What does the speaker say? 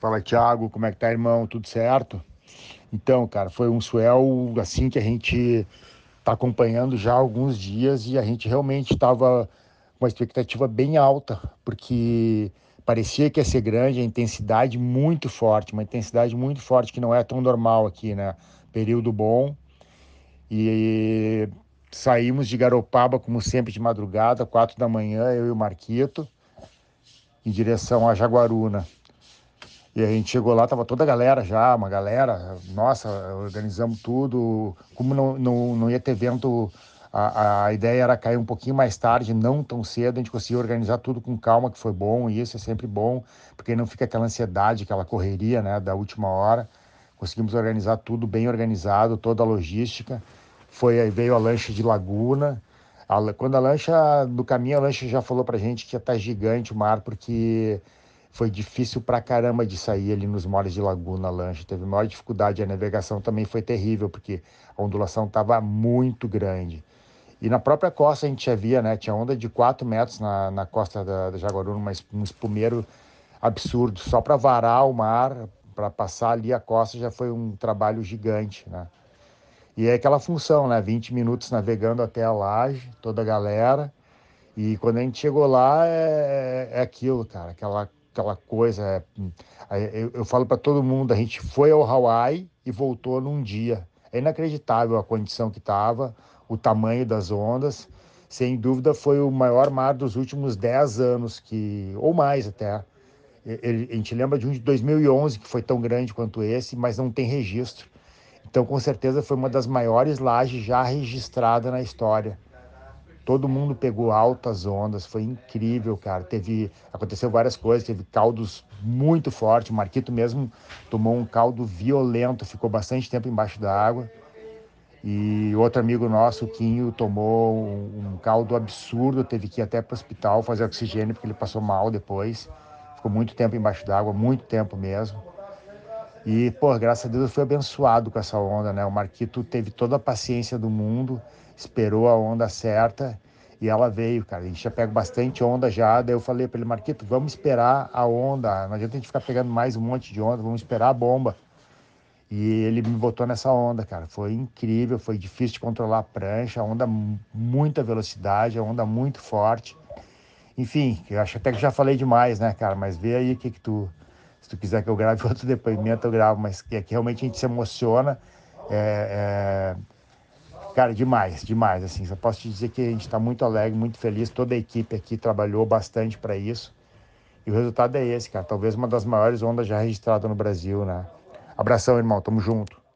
Fala, Thiago, como é que tá, irmão? Tudo certo? Então, cara, foi um swell assim que a gente tá acompanhando já há alguns dias e a gente realmente estava com uma expectativa bem alta, porque parecia que ia ser grande, a intensidade muito forte, uma intensidade muito forte que não é tão normal aqui, né? Período bom. E saímos de Garopaba, como sempre, de madrugada, quatro da manhã, eu e o Marquito, em direção a Jaguaruna. E a gente chegou lá, tava toda a galera já, uma galera, nossa, organizamos tudo. Como não, não, não ia ter vento a, a ideia era cair um pouquinho mais tarde, não tão cedo, a gente conseguiu organizar tudo com calma, que foi bom, e isso é sempre bom, porque não fica aquela ansiedade, aquela correria, né, da última hora. Conseguimos organizar tudo bem organizado, toda a logística. Foi aí veio a lancha de Laguna. A, quando a lancha, no caminho, a lancha já falou pra gente que ia estar tá gigante o mar, porque foi difícil pra caramba de sair ali nos moles de Laguna Lanche. Teve maior dificuldade. A navegação também foi terrível, porque a ondulação estava muito grande. E na própria costa a gente já via, né? Tinha onda de 4 metros na, na costa da, da Jaguaruna, mas um espumeiro absurdo. Só para varar o mar, para passar ali a costa, já foi um trabalho gigante, né? E é aquela função, né? 20 minutos navegando até a laje, toda a galera. E quando a gente chegou lá, é, é, é aquilo, cara. Aquela aquela coisa. É, eu, eu falo para todo mundo, a gente foi ao Hawaii e voltou num dia. É inacreditável a condição que estava, o tamanho das ondas. Sem dúvida foi o maior mar dos últimos 10 anos, que ou mais até. Ele, a gente lembra de um de 2011 que foi tão grande quanto esse, mas não tem registro. Então, com certeza, foi uma das maiores lajes já registrada na história. Todo mundo pegou altas ondas, foi incrível, cara. Teve, aconteceu várias coisas, teve caldos muito fortes. O Marquito mesmo tomou um caldo violento, ficou bastante tempo embaixo da água. E outro amigo nosso, o Quinho, tomou um, um caldo absurdo, teve que ir até para o hospital fazer oxigênio porque ele passou mal depois. Ficou muito tempo embaixo d'água, muito tempo mesmo. E, pô, graças a Deus eu fui abençoado com essa onda, né? O Marquito teve toda a paciência do mundo, esperou a onda certa e ela veio, cara. A gente já pega bastante onda já. Daí eu falei para ele, Marquito, vamos esperar a onda. Não adianta a gente ficar pegando mais um monte de onda, vamos esperar a bomba. E ele me botou nessa onda, cara. Foi incrível, foi difícil de controlar a prancha, a onda muita velocidade, a onda muito forte. Enfim, eu acho até que já falei demais, né, cara? Mas vê aí o que, que tu se tu quiser que eu grave outro depoimento, eu gravo, mas que, que realmente a gente se emociona. É, é... Cara, demais, demais. Assim, só posso te dizer que a gente está muito alegre, muito feliz. Toda a equipe aqui trabalhou bastante para isso. E o resultado é esse, cara. Talvez uma das maiores ondas já registradas no Brasil, né? Abração, irmão. Tamo junto.